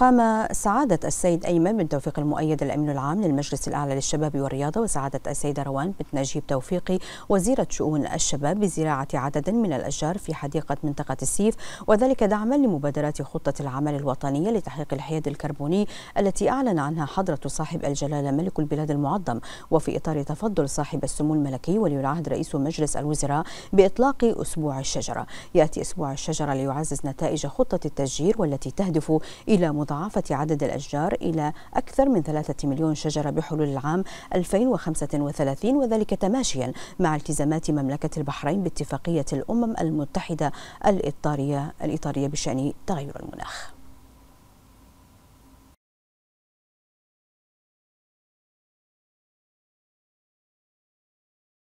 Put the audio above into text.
قام سعادة السيد أيمن بن توفيق المؤيد الأمين العام للمجلس الأعلى للشباب والرياضة وسعادة السيدة روان بنت نجيب توفيقي وزيرة شؤون الشباب بزراعة عدد من الأشجار في حديقة منطقة السيف وذلك دعما لمبادرات خطة العمل الوطنية لتحقيق الحياد الكربوني التي أعلن عنها حضرة صاحب الجلالة ملك البلاد المعظم وفي إطار تفضل صاحب السمو الملكي ولي العهد رئيس مجلس الوزراء بإطلاق أسبوع الشجرة يأتي أسبوع الشجرة ليعزز نتائج خطة التشجير والتي تهدف إلى مضاعفة مضاعفة عدد الأشجار إلى أكثر من ثلاثة مليون شجرة بحلول العام 2035 وذلك تماشيا مع التزامات مملكة البحرين باتفاقية الأمم المتحدة الإطارية الإطارية بشأن تغير المناخ